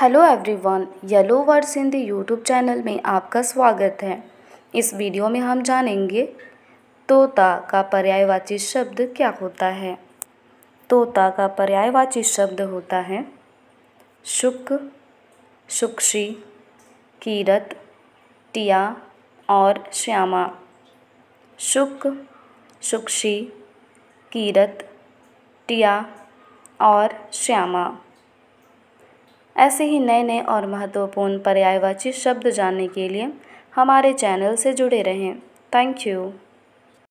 hello everyone yellow words Hindi YouTube channel में आपका स्वागत है इस वीडियो में हम जानेंगे तोता का पर्यायवाची शब्द क्या होता है तोता का पर्यायवाची शब्द होता है शुक शुक्षी कीरत टिया और श्यामा शुक शुक्षी कीरत टिया और श्यामा ऐसे ही नए नए और महत्वपूर्ण पर्यायवाची शब्द जानने के लिए हमारे चैनल से जुड़े रहें थैंक यू